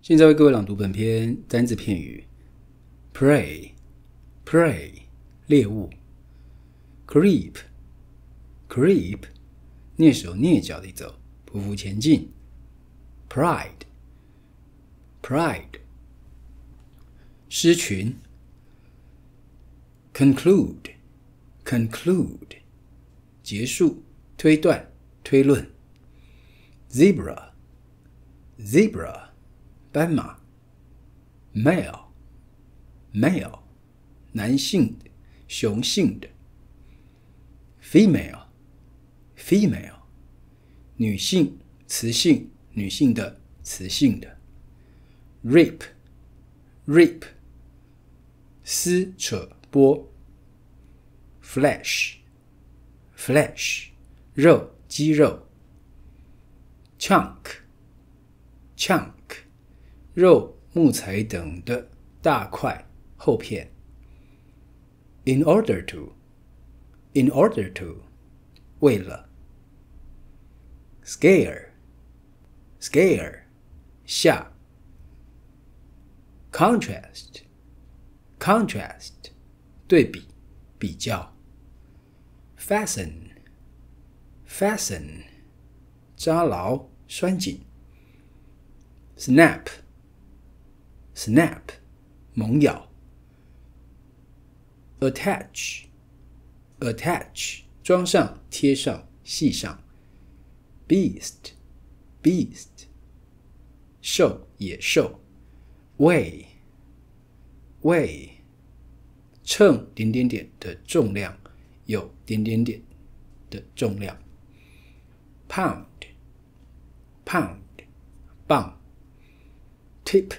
现在为各位朗读本篇单字片语：prey，prey 猎物；creep，creep 蹑手蹑脚地走，匍匐前进；pride，pride 狮群；conclude，conclude 结束、推断、推论；zebra，zebra。斑马，male，male，男性的，雄性的；female，female，女性，雌性，女性的，雌性的；rape，rape，撕扯剥；flesh，flesh，肉，肌肉；chunk，chunk。肉、木材等的大块厚片。In order to，in order to，为了。Scale，scale，下。Contrast，contrast，对比、比较。Fasten，fasten，扎牢、拴紧。Snap。snap，猛咬；attach，attach，装上、贴上、系上；beast，beast，兽、野兽；weigh，weigh，称点点点的重量，有点点点的重量；pound，pound，磅；tip。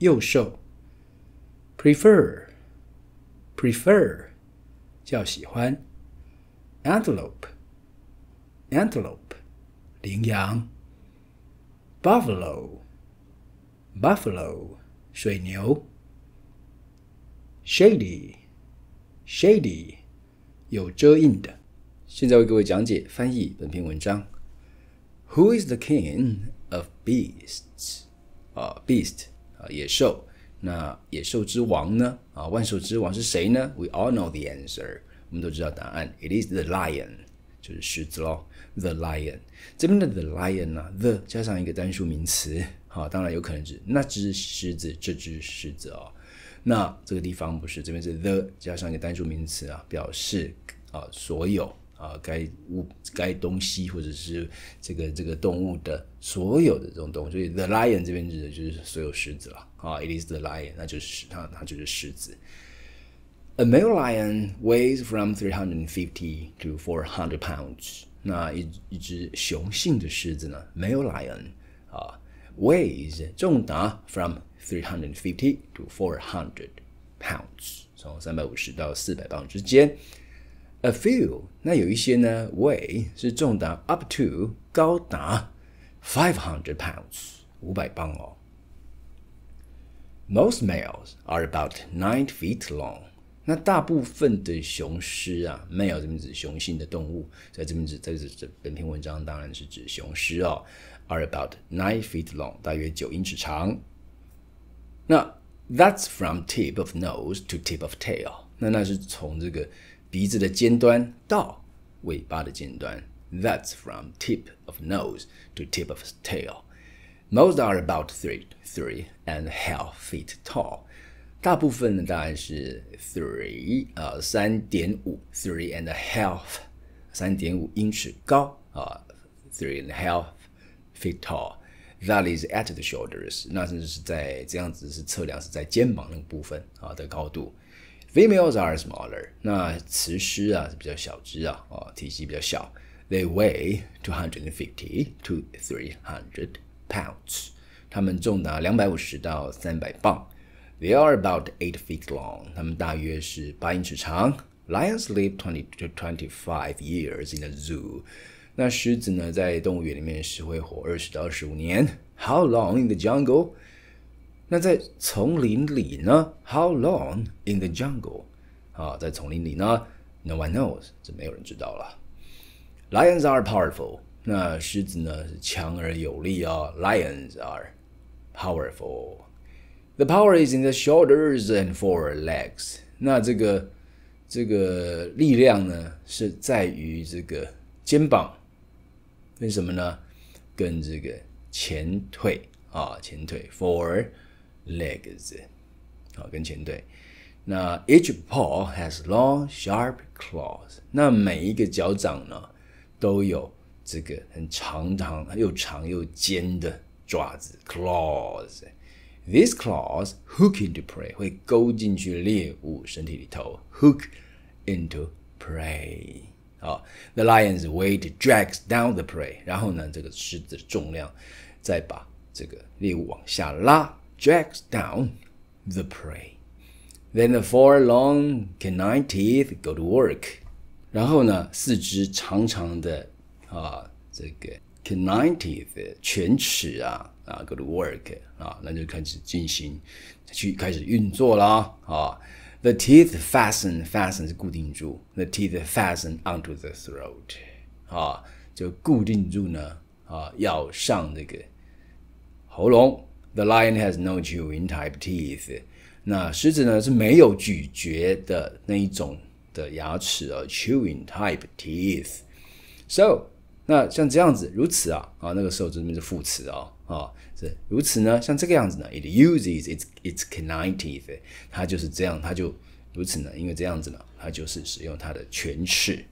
幼兽；prefer prefer 较喜欢；antelope antelope 羚羊；buffalo buffalo 水牛；shady shady 有遮荫的。现在为各位讲解翻译本篇文章。Who is the king of beasts? beasts？啊、uh,，beast。啊，野兽。那野兽之王呢？啊，万兽之王是谁呢？We all know the answer。我们都知道答案。It is the lion，就是狮子咯。The lion，这边的 the lion 呢？the 加上一个单数名词。好，当然有可能是那只狮子，这只狮子哦。那这个地方不是？这边是 the 加上一个单数名词啊，表示啊所有。啊，该物、该东西或者是这个这个动物的所有的这种动物，所以 the lion 这边指的就是所有狮子了。啊，it is the lion，那就是它，它就是狮子。A male lion weighs from three hundred fifty to four hundred pounds。那一一只雄性的狮子呢，male lion，啊，weighs 重达 from three hundred fifty to four hundred pounds，从三百五十到四百磅之间。A few，那有一些呢。Weigh 是重达 u p to 高达 five hundred pounds，五百磅哦。Most males are about nine feet long。那大部分的雄狮啊，male 这边指雄性的动物，在这边指在这这本篇文章当然是指雄狮哦。Are about nine feet long，大约九英尺长。那 That's from tip of nose to tip of tail。那那是从这个。鼻子的尖端到尾巴的尖端。That's from tip of nose to tip of tail. Most are about three, three and a half feet tall. 大部分呢大概是 three 啊三点五 three and a half 三点五英尺高啊 three and a half feet tall. That is at the shoulders. 那是在这样子是测量是在肩膀那个部分啊的高度。Females are smaller，那雌狮啊比较小只啊，哦，体积比较小。They weigh two hundred and fifty to three hundred pounds，它们重达两百五十到三百磅。They are about eight feet long，它们大约是八英尺长。Lions live twenty to twenty-five years in a zoo，那狮子呢在动物园里面是会活二十到二十五年。How long in the jungle？那在丛林里呢？How long in the jungle？啊，在丛林里呢？No one knows，这没有人知道了。Lions are powerful。那狮子呢？是强而有力啊。Lions are powerful。The power is in the shoulders and four legs。那这个这个力量呢，是在于这个肩膀。为什么呢？跟这个前腿啊，前腿 four。Legs，好，跟前对。那 Each paw has long, sharp claws。那每一个脚掌呢，都有这个很长、长又长又尖的爪子 （claws）。These claws hook into prey，会勾进去猎物身体里头 （hook into prey）。好，The lion's weight drags down the prey。然后呢，这个狮子重量再把这个猎物往下拉。Drags down the prey, then the four long canine teeth go to work. 然后呢，四只长长的啊，这个 canine teeth 犬齿啊，啊，go to work 啊，那就开始进行去开始运作了啊。The teeth fasten, fasten 是固定住。The teeth fasten onto the throat 啊，就固定住呢啊，要上这个喉咙。The lion has no chewing type teeth。那狮子呢是没有咀嚼的那一种的牙齿啊 c h e w i n g type teeth。So，那像这样子如此啊啊，那个时候这里面是副词哦啊是如此呢，像这个样子呢，it uses its its canine teeth。它就是这样，它就如此呢，因为这样子呢，它就是使用它的犬齿。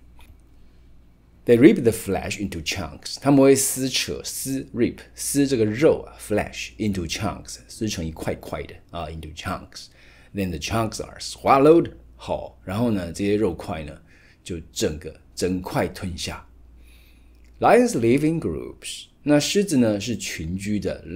They rip the flesh into chunks，他们会撕扯撕 rip 撕这个肉啊 flesh into chunks 撕成一块块的啊 into chunks。Then the chunks are swallowed 好，然后呢这些肉块呢就整个整块吞下。Lions live in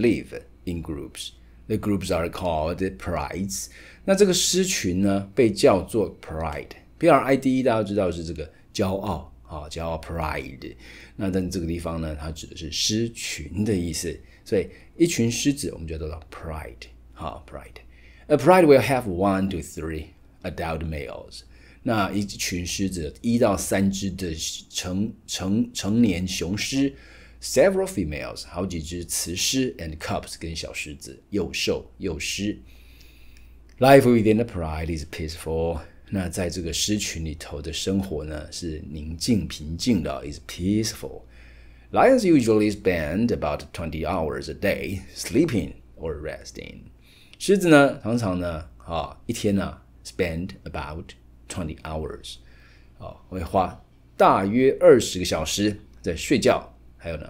live in groups。The groups are called prides。那这个狮群呢被叫做 pride，P R I D E，大家知道是这个骄傲。好叫 pride，那但这个地方呢，它指的是狮群的意思，所以一群狮子我们叫做 pride，好 pride，a pride will have one to three adult males，那一群狮子一到三只的成成成年雄狮，several females，好几只雌狮，and cubs 跟小狮子又瘦又狮。l i f e within a pride is peaceful。那在这个狮群里头的生活呢，是宁静平静的，is peaceful。Lions usually spend about twenty hours a day sleeping or resting。狮子呢，常常呢，啊，一天呢，spend about twenty hours，啊，会花大约二十个小时在睡觉，还有呢，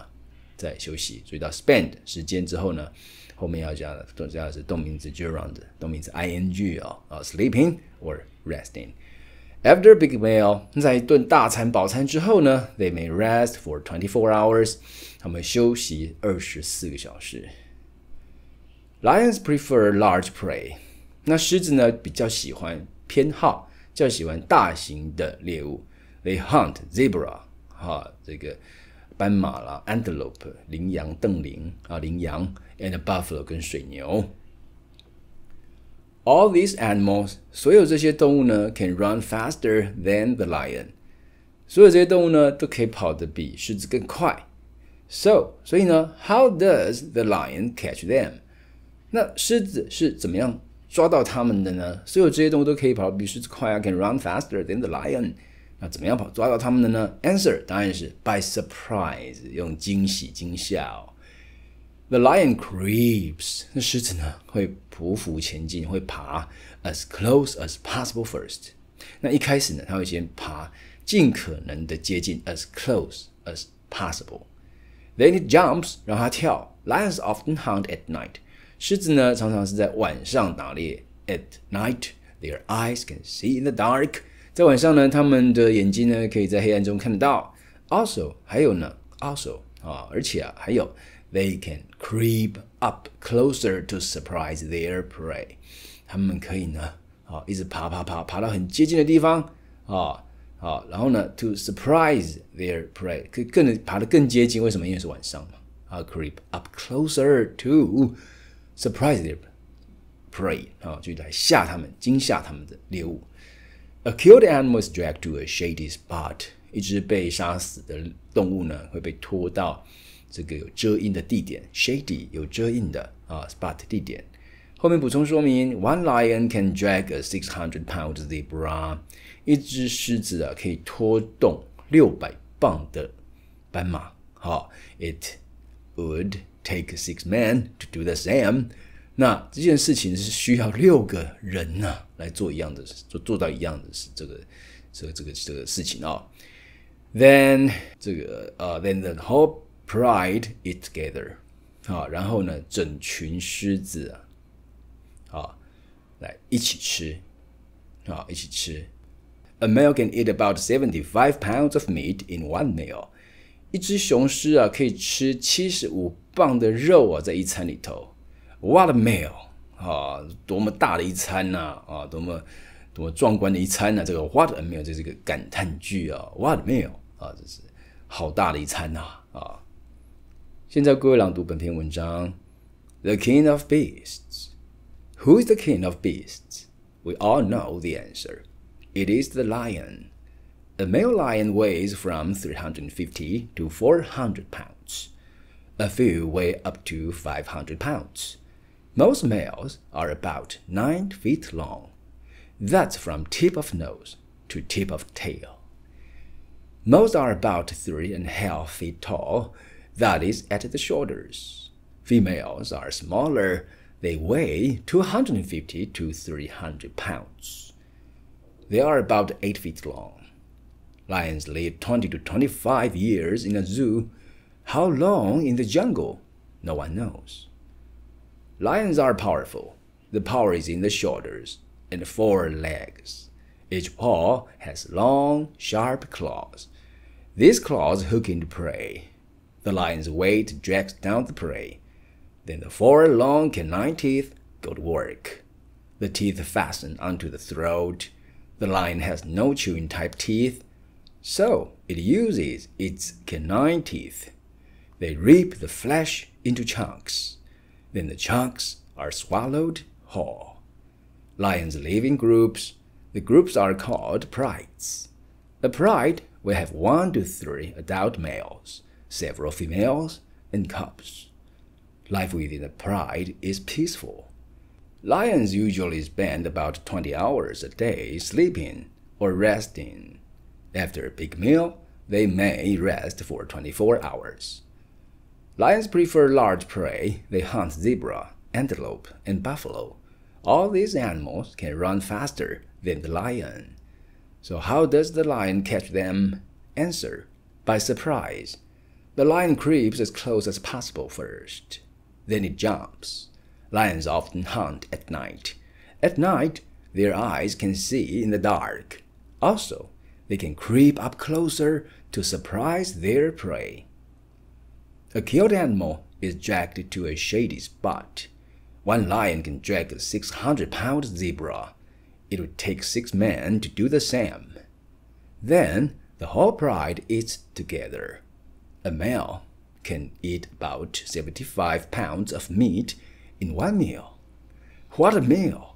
在休息。注意到 spend 时间之后呢？后面要加的，都要的是动名词，gerund，动名词 ing 啊啊，sleeping or resting。After big meal，在一顿大餐饱餐之后呢，they may rest for twenty four hours，他们休息二十四个小时。Lions prefer large prey，那狮子呢比较喜欢偏好，较喜欢大型的猎物。They hunt zebra，哈，这个。斑马啦，antelope、羚羊、瞪羚啊，羚羊 and buffalo 跟水牛，all these animals 所有这些动物呢，can run faster than the lion，所有这些动物呢，都可以跑得比狮子更快。So，所以呢，how does the lion catch them？那狮子是怎么样抓到它们的呢？所有这些动物都可以跑得比狮子快啊 can run faster than the lion。那怎么样跑抓到他们的呢？Answer 答案是 by surprise，用惊喜惊吓。The lion creeps，那狮子呢会匍匐前进，会爬 as close as possible first。那一开始呢，它会先爬，尽可能的接近 as close as possible。Then it jumps，让它跳。Lions often hunt at night，狮子呢常常是在晚上打猎。At night，their eyes can see in the dark。在晚上呢，他们的眼睛呢可以在黑暗中看得到。Also，还有呢，Also 啊，而且啊，还有，They can creep up closer to surprise their prey。他们可以呢，啊，一直爬爬爬，爬到很接近的地方，啊，好，然后呢，to surprise their prey，可以更爬得更接近。为什么？因为是晚上嘛。啊，creep up closer to surprise their prey，啊，就来吓他们，惊吓他们的猎物。A killed animal is dragged to a shady spot。一只被杀死的动物呢，会被拖到这个有遮阴的地点，shady 有遮阴的啊 spot 地点。后面补充说明，One lion can drag a six hundred pound zebra。一只狮子啊，可以拖动六百磅的斑马。好，It would take six men to do the same。那这件事情是需要六个人呐来做一样的，做做到一样的事，这个这个这个这个事情啊。Then 这个呃，then the whole pride eat together 啊。然后呢，整群狮子啊，啊，来一起吃啊，一起吃。A male can eat about seventy-five pounds of meat in one meal。一只雄狮啊，可以吃七十五磅的肉啊，在一餐里头。what a meal 啊，多么大的一餐呐、啊、啊，多么多么壮观的一餐呐、啊！这个 what a meal 这是个感叹句啊，what a meal King of Beasts。Who is the King of Beasts? We all know the answer. It is the lion. A male lion weighs from 350 to 400 pounds. A few weigh up to 500 pounds. Most males are about 9 feet long. That's from tip of nose to tip of tail. Most are about 3.5 feet tall, that is at the shoulders. Females are smaller, they weigh 250 to 300 pounds. They are about 8 feet long. Lions live 20 to 25 years in a zoo. How long in the jungle? No one knows. Lions are powerful. The power is in the shoulders and four legs. Each paw has long, sharp claws. These claws hook into prey. The lion's weight drags down the prey. Then the four long canine teeth go to work. The teeth fasten onto the throat. The lion has no chewing type teeth, so it uses its canine teeth. They rip the flesh into chunks. Then the chunks are swallowed whole. Lions live in groups. The groups are called prides. A pride will have one to three adult males, several females, and cubs. Life within a pride is peaceful. Lions usually spend about 20 hours a day sleeping or resting. After a big meal, they may rest for 24 hours. Lions prefer large prey, they hunt zebra, antelope, and buffalo. All these animals can run faster than the lion. So, how does the lion catch them? Answer By surprise. The lion creeps as close as possible first. Then it jumps. Lions often hunt at night. At night, their eyes can see in the dark. Also, they can creep up closer to surprise their prey. A killed animal is dragged to a shady spot. One lion can drag a 600 pound zebra. It would take six men to do the same. Then the whole pride eats together. A male can eat about 75 pounds of meat in one meal. What a meal!